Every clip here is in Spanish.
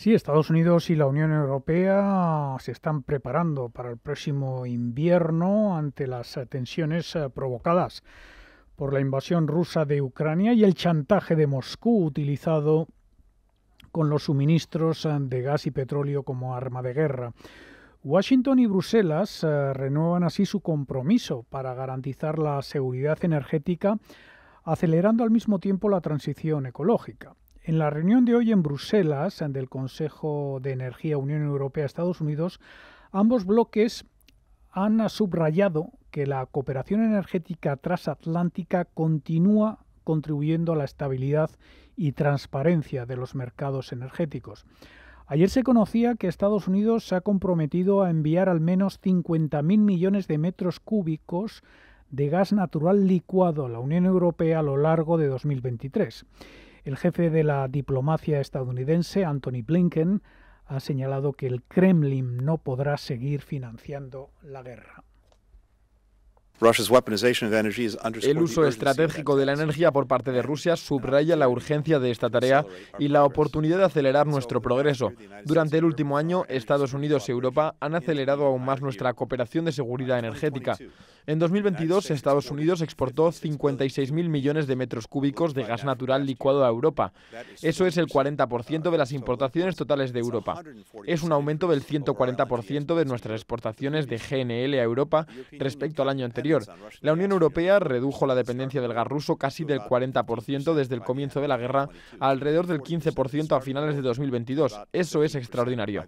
Sí, Estados Unidos y la Unión Europea se están preparando para el próximo invierno ante las tensiones eh, provocadas por la invasión rusa de Ucrania y el chantaje de Moscú utilizado con los suministros eh, de gas y petróleo como arma de guerra. Washington y Bruselas eh, renuevan así su compromiso para garantizar la seguridad energética, acelerando al mismo tiempo la transición ecológica. En la reunión de hoy en Bruselas del Consejo de Energía Unión Europea-Estados Unidos, ambos bloques han subrayado que la cooperación energética transatlántica continúa contribuyendo a la estabilidad y transparencia de los mercados energéticos. Ayer se conocía que Estados Unidos se ha comprometido a enviar al menos 50.000 millones de metros cúbicos de gas natural licuado a la Unión Europea a lo largo de 2023. El jefe de la diplomacia estadounidense, Anthony Blinken, ha señalado que el Kremlin no podrá seguir financiando la guerra. El uso estratégico de la energía por parte de Rusia subraya la urgencia de esta tarea y la oportunidad de acelerar nuestro progreso. Durante el último año, Estados Unidos y Europa han acelerado aún más nuestra cooperación de seguridad energética. En 2022, Estados Unidos exportó 56.000 millones de metros cúbicos de gas natural licuado a Europa. Eso es el 40% de las importaciones totales de Europa. Es un aumento del 140% de nuestras exportaciones de GNL a Europa respecto al año anterior la Unión Europea redujo la dependencia del gas ruso casi del 40% desde el comienzo de la guerra alrededor del 15% a finales de 2022. Eso es extraordinario.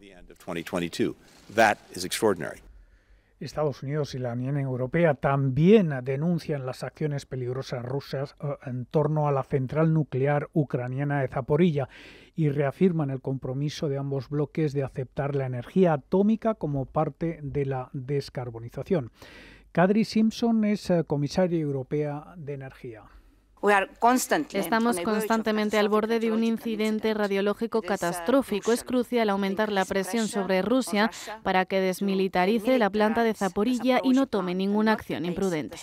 Estados Unidos y la Unión Europea también denuncian las acciones peligrosas rusas eh, en torno a la central nuclear ucraniana de Zaporilla y reafirman el compromiso de ambos bloques de aceptar la energía atómica como parte de la descarbonización. Kadri Simpson es eh, comisaria europea de energía. Estamos constantemente al borde de un incidente uh, radiológico uh, catastrófico. Es crucial aumentar la presión sobre Rusia para que desmilitarice la planta de Zaporilla y no tome ninguna acción imprudente.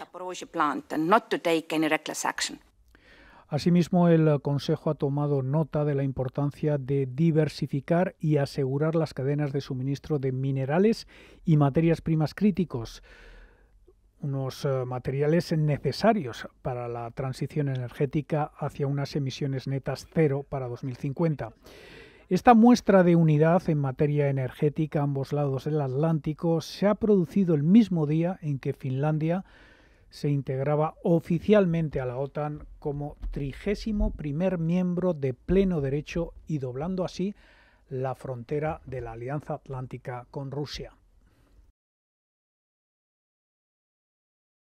Asimismo, el eh, Consejo ha tomado nota de la importancia de diversificar y asegurar las cadenas de suministro de minerales y materias primas críticos unos eh, materiales necesarios para la transición energética hacia unas emisiones netas cero para 2050. Esta muestra de unidad en materia energética a ambos lados del Atlántico se ha producido el mismo día en que Finlandia se integraba oficialmente a la OTAN como trigésimo primer miembro de pleno derecho y doblando así la frontera de la Alianza Atlántica con Rusia.